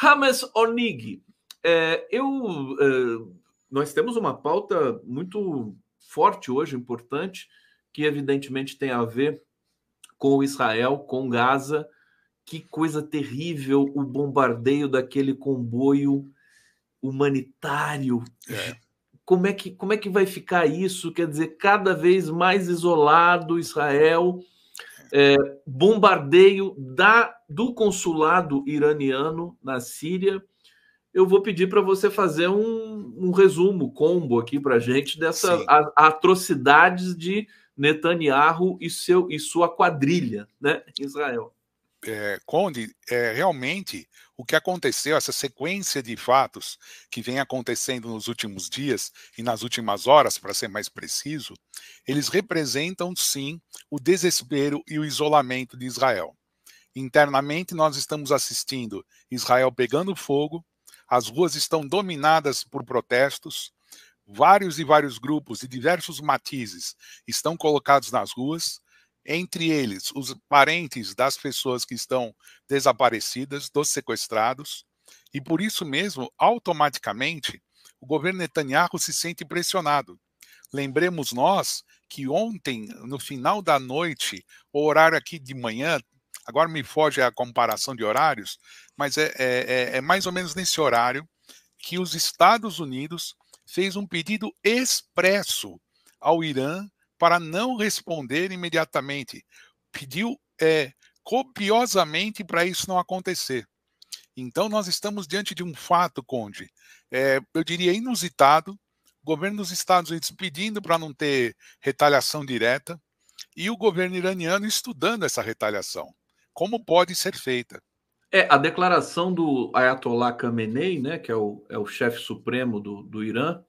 Hamas Onig, é, eu, é, nós temos uma pauta muito forte hoje, importante, que evidentemente tem a ver com Israel, com Gaza. Que coisa terrível o bombardeio daquele comboio humanitário. É. Como, é que, como é que vai ficar isso? Quer dizer, cada vez mais isolado Israel é, bombardeio da, do consulado iraniano na Síria. Eu vou pedir para você fazer um, um, resumo, combo aqui para gente dessas atrocidades de Netanyahu e, seu, e sua quadrilha, né, Israel é, Conde, é, realmente o que aconteceu, essa sequência de fatos que vem acontecendo nos últimos dias e nas últimas horas, para ser mais preciso, eles representam sim o desespero e o isolamento de Israel. Internamente, nós estamos assistindo Israel pegando fogo, as ruas estão dominadas por protestos, vários e vários grupos de diversos matizes estão colocados nas ruas entre eles os parentes das pessoas que estão desaparecidas, dos sequestrados, e por isso mesmo, automaticamente, o governo Netanyahu se sente pressionado. Lembremos nós que ontem, no final da noite, o horário aqui de manhã, agora me foge a comparação de horários, mas é, é, é, é mais ou menos nesse horário que os Estados Unidos fez um pedido expresso ao Irã para não responder imediatamente. Pediu é, copiosamente para isso não acontecer. Então, nós estamos diante de um fato, Conde, é, eu diria inusitado, governo dos Estados Unidos pedindo para não ter retaliação direta e o governo iraniano estudando essa retaliação. Como pode ser feita? É, a declaração do Ayatollah Khamenei, né, que é o, é o chefe supremo do, do Irã,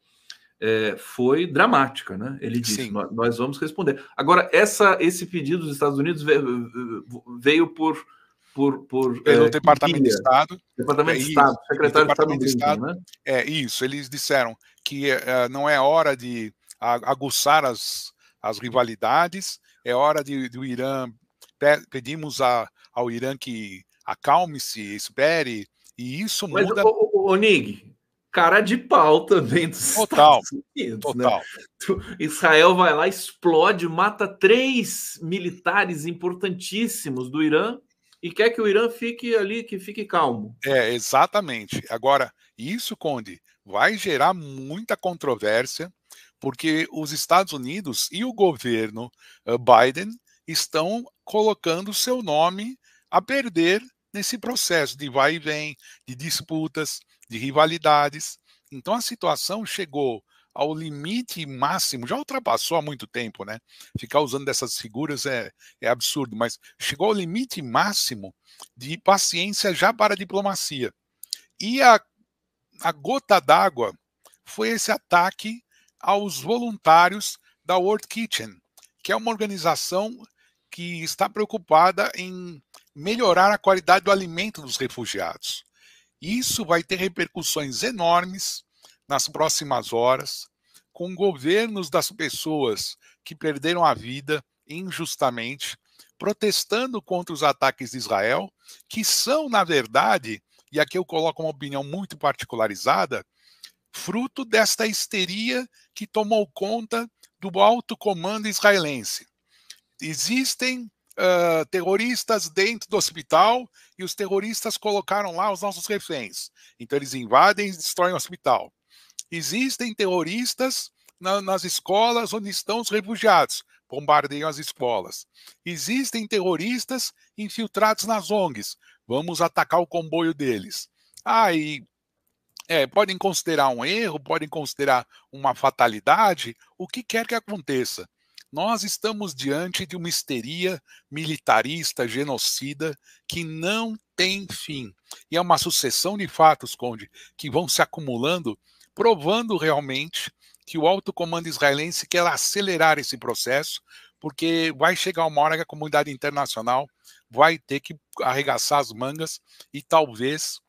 é, foi dramática, né? Ele disse: nós vamos responder. Agora, essa, esse pedido dos Estados Unidos veio, veio por. Por, por, pelo é, é, é Departamento de Estado. Departamento de Estado, secretário Departamento de Estado. Né? É isso, eles disseram que é, não é hora de aguçar as, as rivalidades, é hora de, do Irã. Pe, pedimos a, ao Irã que acalme-se, espere, e isso Mas, muda. O, o, o Nig, cara de pau também dos total, Estados Unidos. Né? Total. Né? Israel vai lá, explode, mata três militares importantíssimos do Irã e quer que o Irã fique ali, que fique calmo. É, exatamente. Agora, isso, Conde, vai gerar muita controvérsia, porque os Estados Unidos e o governo eh, Biden estão colocando seu nome a perder nesse processo de vai e vem, de disputas de rivalidades. Então a situação chegou ao limite máximo, já ultrapassou há muito tempo, né? Ficar usando dessas figuras é, é absurdo, mas chegou ao limite máximo de paciência já para a diplomacia. E a, a gota d'água foi esse ataque aos voluntários da World Kitchen, que é uma organização que está preocupada em melhorar a qualidade do alimento dos refugiados. Isso vai ter repercussões enormes nas próximas horas, com governos das pessoas que perderam a vida injustamente, protestando contra os ataques de Israel, que são, na verdade, e aqui eu coloco uma opinião muito particularizada, fruto desta histeria que tomou conta do alto comando israelense. Existem terroristas dentro do hospital e os terroristas colocaram lá os nossos reféns. Então eles invadem e destroem o hospital. Existem terroristas na, nas escolas onde estão os refugiados, bombardeiam as escolas. Existem terroristas infiltrados nas ONGs, vamos atacar o comboio deles. Aí ah, é, podem considerar um erro, podem considerar uma fatalidade, o que quer que aconteça. Nós estamos diante de uma histeria militarista, genocida, que não tem fim. E é uma sucessão de fatos, Conde, que vão se acumulando, provando realmente que o alto comando israelense quer acelerar esse processo, porque vai chegar uma hora que a comunidade internacional vai ter que arregaçar as mangas e talvez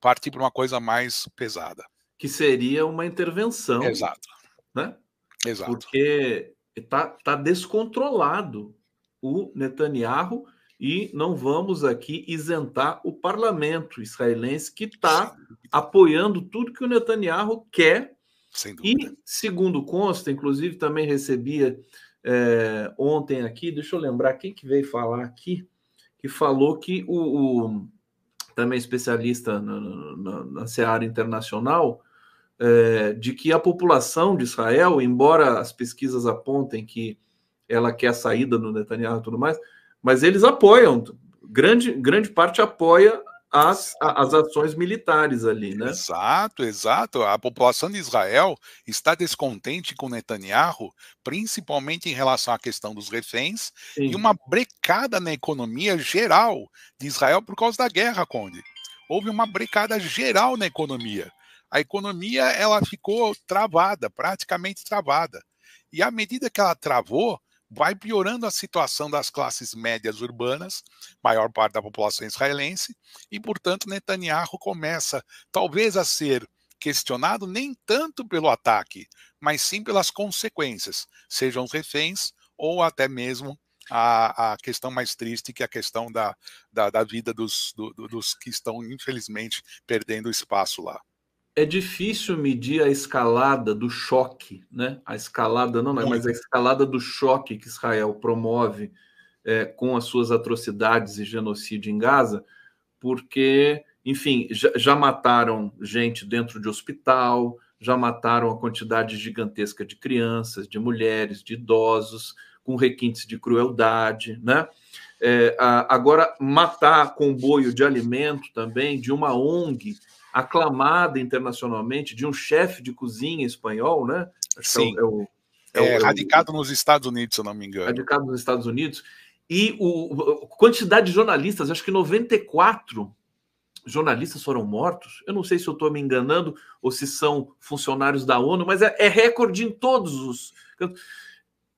partir para uma coisa mais pesada. Que seria uma intervenção. Exato. Né? Exato. Porque Está tá descontrolado o Netanyahu e não vamos aqui isentar o parlamento israelense que está apoiando tudo que o Netanyahu quer. e, segundo consta, inclusive também recebia é, eh, ontem aqui, deixa eu lembrar quem que veio falar aqui, que falou que o, o também especialista na, na, na, na Seara Internacional, é, de que a população de Israel, embora as pesquisas apontem que ela quer a saída do Netanyahu e tudo mais, mas eles apoiam, grande, grande parte apoia as, as ações militares ali, né? Exato, exato. A população de Israel está descontente com Netanyahu, principalmente em relação à questão dos reféns Sim. e uma brecada na economia geral de Israel por causa da guerra, Conde. Houve uma brecada geral na economia a economia ela ficou travada, praticamente travada. E à medida que ela travou, vai piorando a situação das classes médias urbanas, maior parte da população israelense, e portanto Netanyahu começa talvez a ser questionado nem tanto pelo ataque, mas sim pelas consequências, sejam reféns ou até mesmo a, a questão mais triste, que é a questão da, da, da vida dos, do, dos que estão, infelizmente, perdendo espaço lá é difícil medir a escalada do choque, né? A escalada, não, não mas a escalada do choque que Israel promove é, com as suas atrocidades e genocídio em Gaza, porque, enfim, já, já mataram gente dentro de hospital, já mataram a quantidade gigantesca de crianças, de mulheres, de idosos, com requintes de crueldade, né? É, a, agora, matar comboio de alimento também de uma ONG aclamada internacionalmente de um chefe de cozinha espanhol, né? Acho é Sim. É o, é, é o, é, radicado nos Estados Unidos, se eu não me engano. Radicado nos Estados Unidos. E o, quantidade de jornalistas, acho que 94 jornalistas foram mortos. Eu não sei se eu estou me enganando ou se são funcionários da ONU, mas é, é recorde em todos os.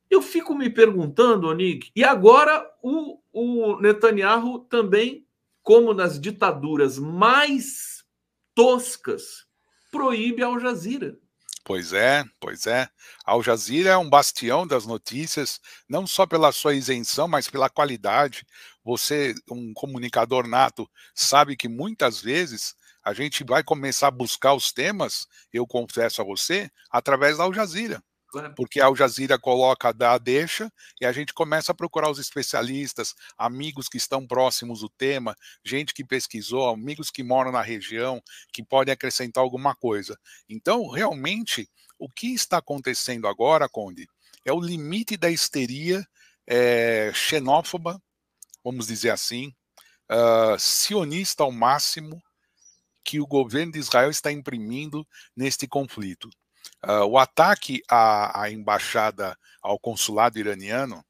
Eu fico me perguntando, Onig, e agora o, o Netanyahu também, como nas ditaduras mais toscas proíbe Al Jazeera. Pois é, pois é. Al Jazeera é um bastião das notícias, não só pela sua isenção, mas pela qualidade. Você, um comunicador nato, sabe que muitas vezes a gente vai começar a buscar os temas, eu confesso a você, através da Al Jazeera. Porque a Al Jazeera coloca, dá a deixa, e a gente começa a procurar os especialistas, amigos que estão próximos do tema, gente que pesquisou, amigos que moram na região, que podem acrescentar alguma coisa. Então, realmente, o que está acontecendo agora, Conde, é o limite da histeria é, xenófoba, vamos dizer assim, uh, sionista ao máximo, que o governo de Israel está imprimindo neste conflito. Uh, o ataque à, à, embaixada, ao consulado iraniano,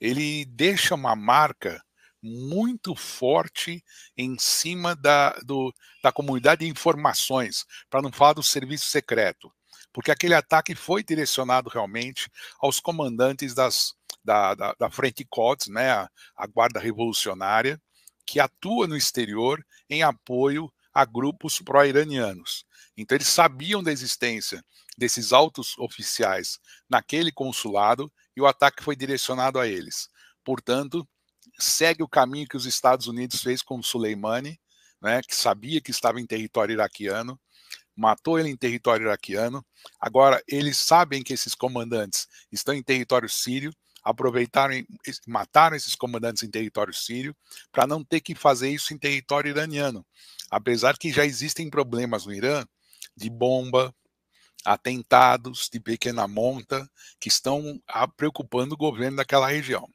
ele deixa uma marca muito forte em cima da, do, da comunidade de informações, para não falar do serviço secreto, porque aquele ataque foi direcionado realmente aos comandantes das, da, da, da Frente Cotes, né, a, a Guarda Revolucionária, que atua no exterior em apoio a grupos pró-iranianos. Então, eles sabiam da existência desses altos oficiais naquele consulado e o ataque foi direcionado a eles. Portanto, segue o caminho que os Estados Unidos fez com Soleimani, né, que sabia que estava em território iraquiano, matou ele em território iraquiano. Agora, eles sabem que esses comandantes estão em território sírio, aproveitaram e mataram esses comandantes em território sírio para não ter que fazer isso em território iraniano. Apesar que já existem problemas no Irã de bomba, atentados de pequena monta que estão preocupando o governo daquela região.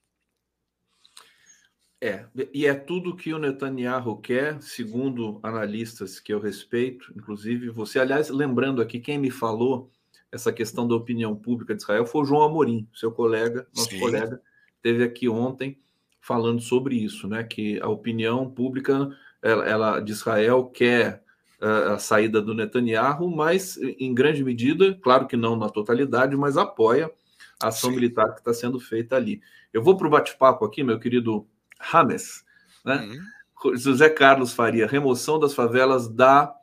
É, e é tudo que o Netanyahu quer, segundo analistas que eu respeito, inclusive você. Aliás, lembrando aqui, quem me falou essa questão da opinião pública de Israel foi o João Amorim, seu colega, nosso Sim. colega, teve aqui ontem falando sobre isso, né? Que a opinião pública ela, ela de Israel quer a, saída do Netanyahu, mas em grande medida, claro que não na totalidade, mas apoia a ação Sim. militar que está sendo feita ali. Eu vou para o bate-papo aqui, meu querido Hames. né? Uhum. José Carlos Faria, remoção das favelas da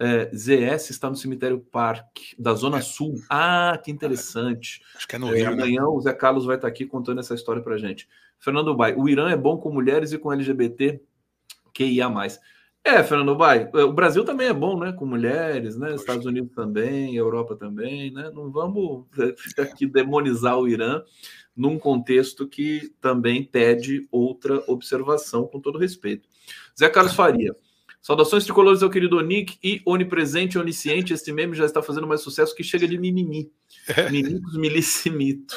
é, eh, ZS está no cemitério Parque, da Zona é. Sul. Ah, que interessante. Acho que é no Rio. Né? amanhã né? o Zé Carlos vai estar tá aqui contando essa história para gente. Fernando Bai, o Irã é bom com mulheres e com LGBT, que ia mais. É, Fernando Bai, é, o Brasil também é bom, né? Com mulheres, né? Poxa. Estados Unidos também, Europa também, né? Não vamos é, ficar aqui demonizar o Irã num contexto que também pede outra observação, com todo respeito. Zé Carlos Faria. Saudações tricolores ao querido Nick e onipresente, onisciente. Este meme já está fazendo mais sucesso que chega de mimimi. Mimicos milicimito.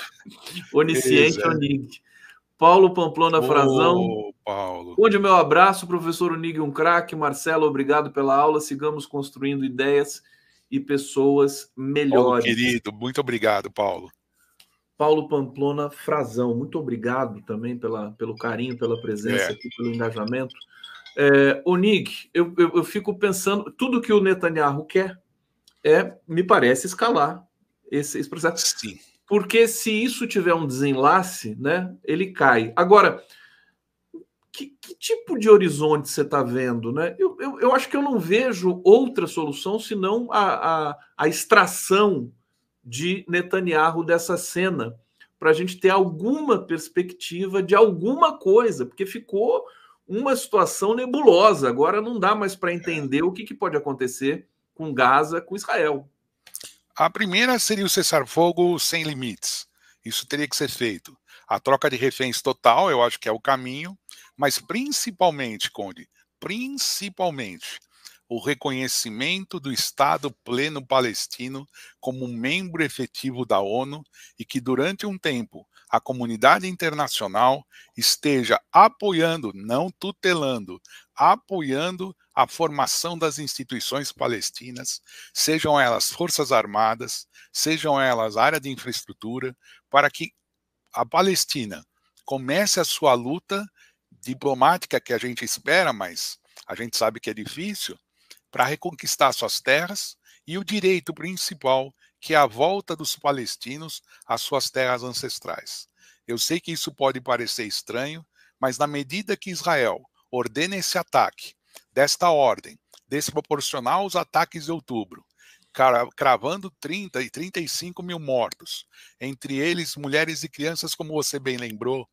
Onisciente, Onig. Paulo Pamplona oh. Frazão Paulo. Onde meu abraço, professor Unig, um craque. Marcelo, obrigado pela aula. Sigamos construindo ideias e pessoas melhores. Paulo, querido, muito obrigado, Paulo. Paulo Pamplona Frazão, muito obrigado também pela, pelo carinho, pela presença é. aqui, pelo engajamento. É, Onig, eu, eu, eu, fico pensando, tudo que o Netanyahu quer é, me parece, escalar esse, esse processo. Sim. Porque se isso tiver um desenlace, né, ele cai. Agora, que, que tipo de horizonte você está vendo? Né? Eu, eu, eu, acho que eu não vejo outra solução senão a, a, a extração de Netanyahu dessa cena, para a gente ter alguma perspectiva de alguma coisa, porque ficou uma situação nebulosa. Agora não dá mais para entender o que, que pode acontecer com Gaza, com Israel. A primeira seria o cessar-fogo sem limites. Isso teria que ser feito. A troca de reféns total, eu acho que é o caminho. Mas principalmente, Conde, principalmente o reconhecimento do Estado pleno palestino como membro efetivo da ONU e que durante um tempo a comunidade internacional esteja apoiando, não tutelando, apoiando a formação das instituições palestinas, sejam elas forças armadas, sejam elas área de infraestrutura, para que a Palestina comece a sua luta diplomática que a gente espera, mas a gente sabe que é difícil, para reconquistar suas terras e o direito principal, que é a volta dos palestinos às suas terras ancestrais. Eu sei que isso pode parecer estranho, mas na medida que Israel ordena esse ataque, desta ordem, desproporcional aos ataques de outubro, cravando 30 e 35 mil mortos, entre eles mulheres e crianças, como você bem lembrou,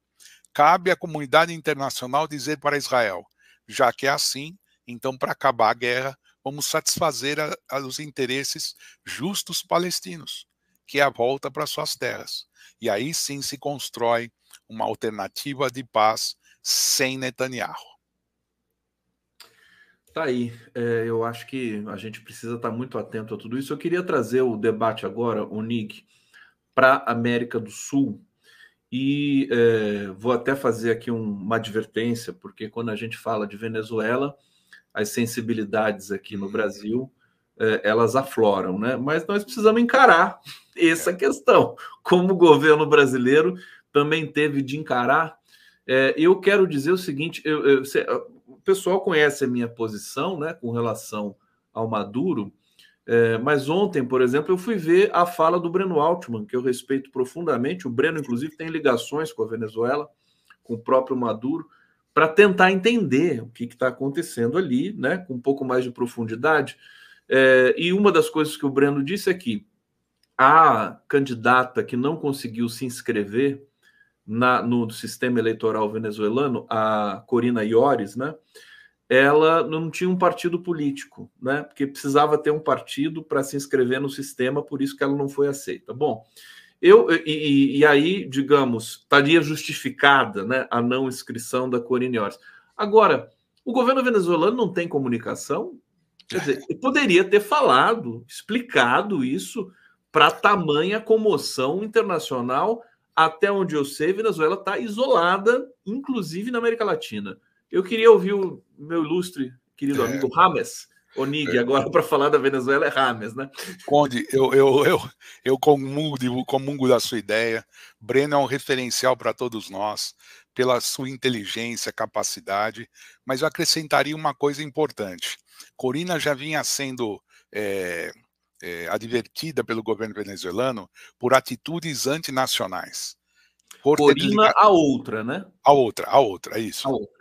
Cabe à comunidade internacional dizer para Israel: já que é assim, então para acabar a guerra, vamos satisfazer a, a, os interesses justos palestinos, que é a volta para suas terras. E aí sim se constrói uma alternativa de paz sem Netanyahu. Tá aí. É, eu acho que a gente precisa estar tá muito atento a tudo isso. Eu queria trazer o debate agora, o Nick, para a América do Sul, e é, vou até fazer aqui um, uma advertência, porque quando a gente fala de Venezuela, as sensibilidades aqui no uhum. Brasil é, elas afloram, né? Mas nós precisamos encarar essa é. questão. Como o governo brasileiro também teve de encarar. É, eu quero dizer o seguinte: eu, eu, o pessoal conhece a minha posição né, com relação ao Maduro, é, mas ontem, por exemplo, eu fui ver a fala do Breno Altman, que eu respeito profundamente. O Breno, inclusive, tem ligações com a Venezuela, com o próprio Maduro, para tentar entender o que está acontecendo ali, né, com um pouco mais de profundidade. É, e uma das coisas que o Breno disse é que a candidata que não conseguiu se inscrever na, no sistema eleitoral venezuelano, a Corina Iores, né? ela não tinha um partido político, né? Porque precisava ter um partido para se inscrever no sistema, por isso que ela não foi aceita. Bom, eu e, e aí, digamos, estaria justificada né, a não inscrição da Corine Ors. Agora, o governo venezuelano não tem comunicação? Quer dizer, poderia ter falado, explicado isso para tamanha comoção internacional. Até onde eu sei, Venezuela está isolada, inclusive na América Latina. Eu queria ouvir o meu ilustre querido é. amigo Rames Onig, é. agora para falar da Venezuela é Rames, né? Conde, eu, eu, eu, eu comungo, comungo da sua ideia. Breno é um referencial para todos nós, pela sua inteligência, capacidade, mas eu acrescentaria uma coisa importante. Corina já vinha sendo. É, é, advertida pelo governo venezuelano por atitudes antinacionais. Corina, a outra, né? A outra, a outra, é isso. A outra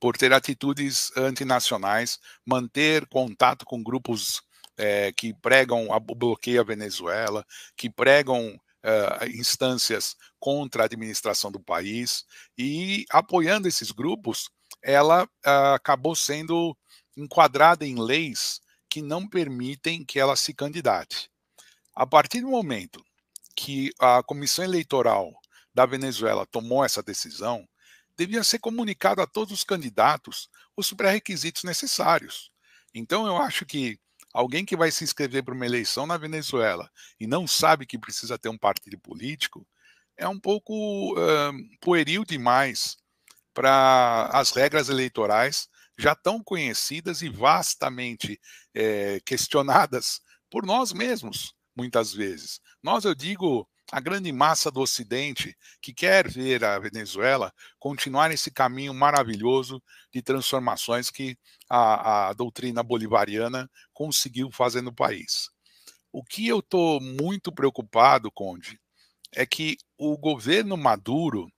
por ter atitudes antinacionais, manter contato com grupos é, que pregam o bloqueio à Venezuela, que pregam Uh, instâncias contra a administração do país e apoiando esses grupos, ela uh, acabou sendo enquadrada em leis que não permitem que ela se candidate. A partir do momento que a Comissão Eleitoral da Venezuela tomou essa decisão, devia ser comunicado a todos os candidatos os pré-requisitos necessários. Então, eu acho que alguém que vai se inscrever para uma eleição na Venezuela e não sabe que precisa ter um partido político é um pouco pueril demais para as regras eleitorais já tão conhecidas e vastamente é, questionadas por nós mesmos, muitas vezes. Nós, eu digo, a grande massa do Ocidente que quer ver a Venezuela continuar esse caminho maravilhoso de transformações que a, a doutrina bolivariana conseguiu fazer no país. O que eu estou muito preocupado, Conde, é que o governo Maduro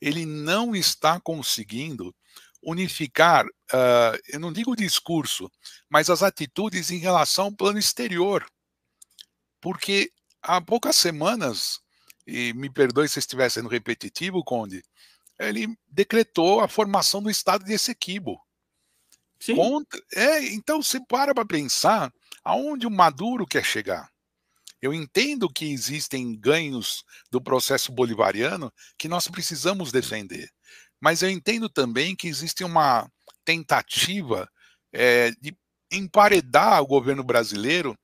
ele não está conseguindo unificar, uh, eu não digo o discurso, mas as atitudes em relação ao plano exterior. Porque há poucas semanas, e me perdoe se estiver sendo repetitivo, Conde, ele decretou a formação do Estado de Essequibo. Sim. Contra, é, então, se para para pensar aonde o Maduro quer chegar. Eu entendo que existem ganhos do processo bolivariano que nós precisamos defender, mas eu entendo também que existe uma tentativa é, de emparedar o governo brasileiro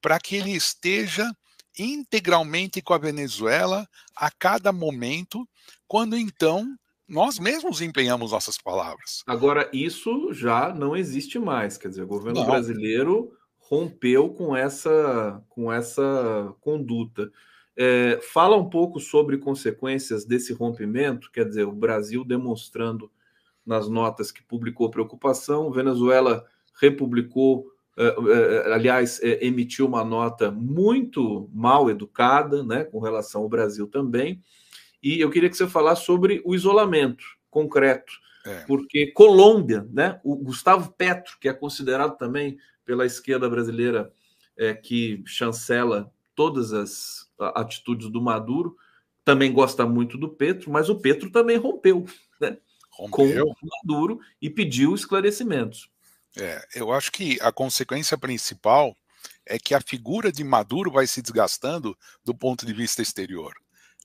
para que ele esteja integralmente com a Venezuela a cada momento, quando então nós mesmos empenhamos nossas palavras. Agora, isso já não existe mais. Quer dizer, o governo não. brasileiro rompeu com essa, com essa conduta. É, fala um pouco sobre consequências desse rompimento, quer dizer, o Brasil demonstrando nas notas que publicou preocupação, Venezuela republicou eh, eh, eh, aliás, emitiu uma nota muito mal educada, né, com relação ao Brasil também. E eu queria que você falasse sobre o isolamento concreto, é. porque Colômbia, né, o Gustavo Petro, que é considerado também pela esquerda brasileira é, que chancela todas as atitudes do Maduro, também gosta muito do Petro, mas o Petro também rompeu, né, rompeu. com o Maduro e pediu esclarecimentos. É, eu acho que a consequência principal é que a figura de Maduro vai se desgastando do ponto de vista exterior.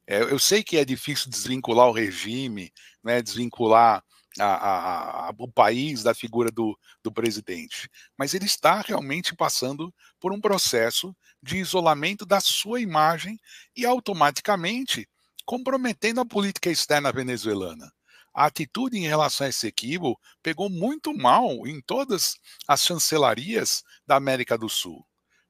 É, eu sei que é difícil desvincular o regime, né, desvincular a, a, a, o país da figura do, do, presidente, mas ele está realmente passando por um processo de isolamento da sua imagem e automaticamente comprometendo a política externa venezuelana a atitude em relação a esse equívoco pegou muito mal em todas as chancelarias da América do Sul,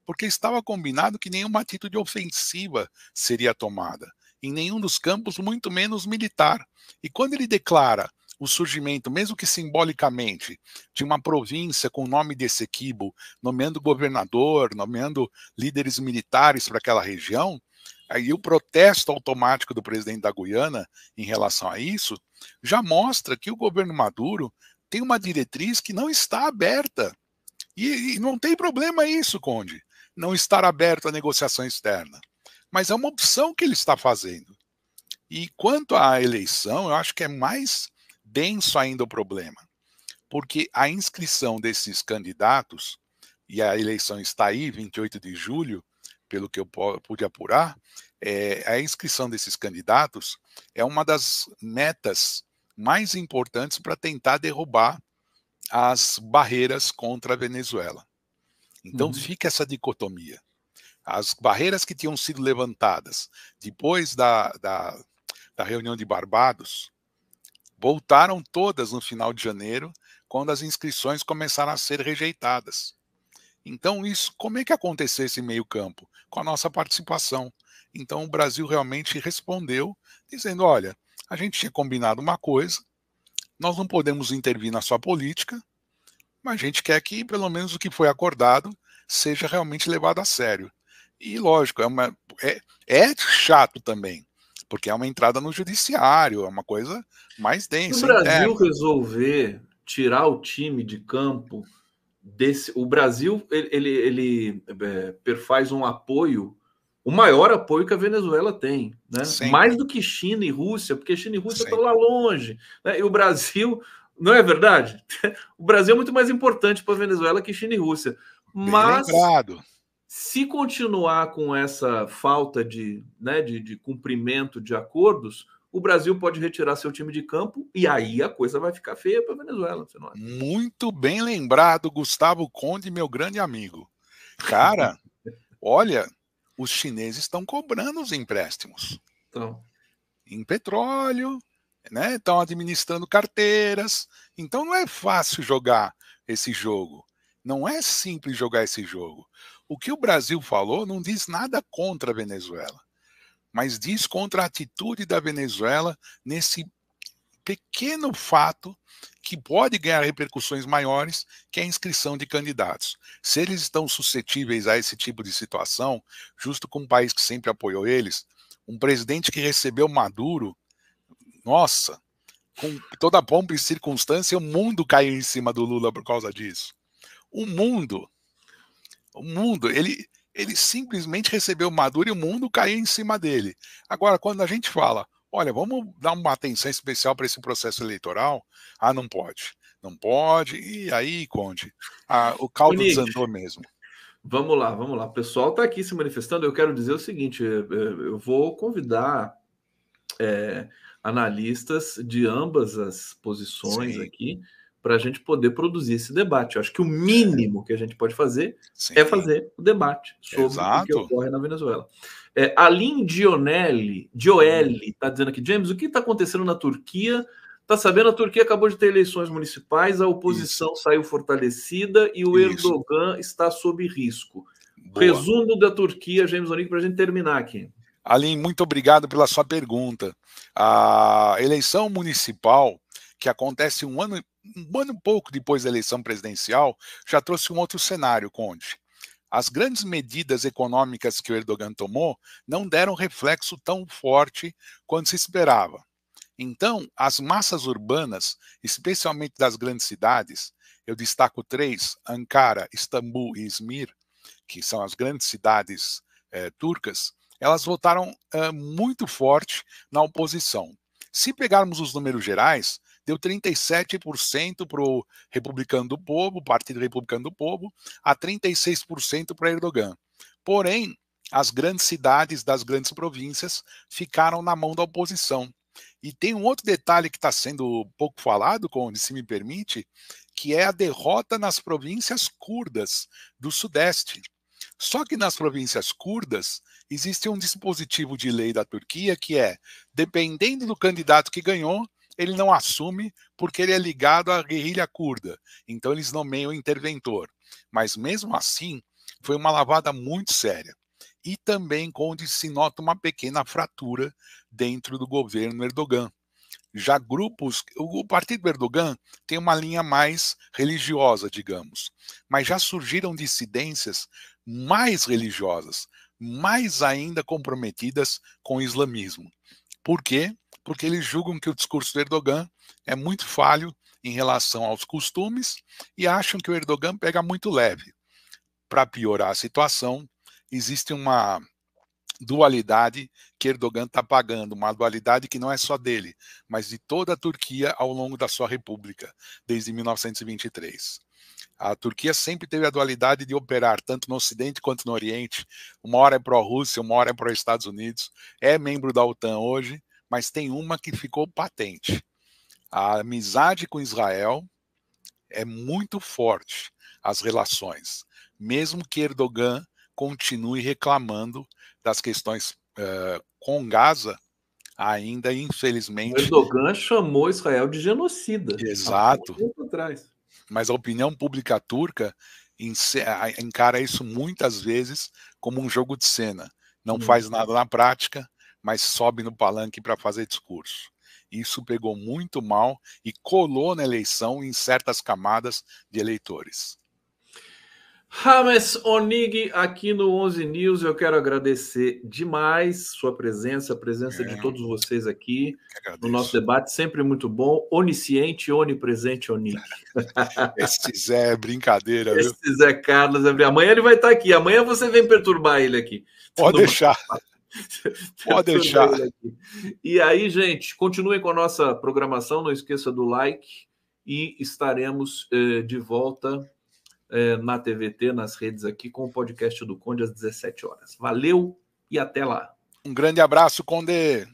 porque estava combinado que nenhuma atitude ofensiva seria tomada, em nenhum dos campos, muito menos militar. E quando ele declara o surgimento, mesmo que simbolicamente, de uma província com o nome desse equibo, nomeando governador, nomeando líderes militares para aquela região, Aí o protesto automático do presidente da Guiana em relação a isso já mostra que o governo Maduro tem uma diretriz que não está aberta. E, e não tem problema isso, Conde, não estar aberto à negociação externa. Mas é uma opção que ele está fazendo. E quanto à eleição, eu acho que é mais denso ainda o problema, porque a inscrição desses candidatos, e a eleição está aí, 28 de julho, pelo que eu pude apurar, é, a inscrição desses candidatos é uma das metas mais importantes para tentar derrubar as barreiras contra a Venezuela. Então uhum. fica essa dicotomia. As barreiras que tinham sido levantadas depois da, da, da reunião de Barbados voltaram todas no final de janeiro, quando as inscrições começaram a ser rejeitadas. Então, isso, como é que aconteceu esse meio-campo? Com a nossa participação. Então, o Brasil realmente respondeu, dizendo: olha, a gente tinha combinado uma coisa, nós não podemos intervir na sua política, mas a gente quer que, pelo menos, o que foi acordado seja realmente levado a sério. E, lógico, é, uma, é, é chato também, porque é uma entrada no judiciário, é uma coisa mais densa. Se o Brasil interna. resolver tirar o time de campo desse, o Brasil ele, ele, ele é, perfaz um apoio, o maior apoio que a Venezuela tem, né? Mais do que China e Rússia, porque China e Rússia estão lá longe, né? E o Brasil, não é verdade? O Brasil é muito mais importante para a Venezuela que China e Rússia. Mas se continuar com essa falta de, né, de, de cumprimento de acordos, o Brasil pode retirar seu time de campo e aí a coisa vai ficar feia para a Venezuela. Você não acha? Muito bem lembrado, Gustavo Conde, meu grande amigo. Cara, olha, os chineses estão cobrando os empréstimos. Então. Em petróleo, né? Estão administrando carteiras. Então não é fácil jogar esse jogo. Não é simples jogar esse jogo. O que o Brasil falou não diz nada contra a Venezuela mas diz contra a atitude da Venezuela nesse pequeno fato que pode ganhar repercussões maiores, que é a inscrição de candidatos. Se eles estão suscetíveis a esse tipo de situação, justo com um país que sempre apoiou eles, um presidente que recebeu Maduro, nossa, com toda a pompa e circunstância, o mundo caiu em cima do Lula por causa disso. O mundo, o mundo, ele ele simplesmente recebeu Maduro e o mundo caiu em cima dele. Agora, quando a gente fala, olha, vamos dar uma atenção especial para esse processo eleitoral, ah, não pode. Não pode, e aí, Conde, ah, o caldo Nick, desandou mesmo. Vamos lá, vamos lá. O pessoal está aqui se manifestando. Eu quero dizer o seguinte: eh, eh, eu vou convidar é, analistas de ambas as posições Sim. aqui para a gente poder produzir esse debate. Eu acho que o mínimo que a gente pode fazer Sim. é fazer o debate sobre Exato. o que ocorre na Venezuela. É, Aline Dionelli, Dioeli, está dizendo aqui, James, o que está acontecendo na Turquia? Está sabendo, a Turquia acabou de ter eleições municipais, a oposição Isso. saiu fortalecida e o Isso. Erdogan está sob risco. Boa. Resumo da Turquia, James Onick, para a gente terminar aqui. Aline, muito obrigado pela sua pergunta. A eleição municipal, que acontece um ano um ano pouco depois da eleição presidencial, já trouxe um outro cenário, Conde. As grandes medidas econômicas que o Erdogan tomou não deram reflexo tão forte quanto se esperava. Então, as massas urbanas, especialmente das grandes cidades, eu destaco três: Ankara, Istambul e Izmir, que são as grandes cidades eh, turcas, elas votaram eh, muito forte na oposição. Se pegarmos os números gerais, deu 37% para o Republicano do Povo, Partido Republicano do Povo, a 36% para Erdogan. Porém, as grandes cidades das grandes províncias ficaram na mão da oposição. E tem um outro detalhe que está sendo pouco falado, se me permite, que é a derrota nas províncias curdas do Sudeste. Só que nas províncias curdas existe um dispositivo de lei da Turquia que é, dependendo do candidato que ganhou, ele não assume porque ele é ligado à guerrilha curda. Então eles nomeiam o interventor. Mas mesmo assim, foi uma lavada muito séria. E também onde se nota uma pequena fratura dentro do governo Erdogan. Já grupos, o partido Erdogan tem uma linha mais religiosa, digamos, mas já surgiram dissidências mais religiosas, mais ainda comprometidas com o islamismo. Por quê? porque eles julgam que o discurso do Erdogan é muito falho em relação aos costumes e acham que o Erdogan pega muito leve. Para piorar a situação, existe uma dualidade que Erdogan está pagando, uma dualidade que não é só dele, mas de toda a Turquia ao longo da sua república, desde 1923. A Turquia sempre teve a dualidade de operar, tanto no Ocidente quanto no Oriente. Uma hora é pró-Rússia, uma hora é pró-Estados Unidos. É membro da OTAN hoje, mas tem uma que ficou patente. A amizade com Israel é muito forte, as relações, mesmo que Erdogan continue reclamando das questões uh, com Gaza, ainda infelizmente. O Erdogan chamou Israel de genocida. Exato. Mas a opinião pública turca encara isso muitas vezes como um jogo de cena. Não hum. faz nada na prática, mas sobe no palanque para fazer discurso. Isso pegou muito mal e colou na eleição em certas camadas de eleitores. Rames Onig aqui no 11 News. Eu quero agradecer demais sua presença, a presença é, de todos vocês aqui no nosso debate, sempre muito bom. Onisciente, onipresente, Onig. Esse Zé é brincadeira, Esse viu? Zé Carlos é Amanhã ele vai estar tá aqui. Amanhã você vem perturbar ele aqui. Pode deixar. Pode deixar. E aí, gente, continuem com a nossa programação. Não esqueça do like e estaremos eh, de volta eh, na TVT, nas redes aqui, com o podcast do Conde às 17 horas. Valeu e até lá. Um grande abraço, Conde.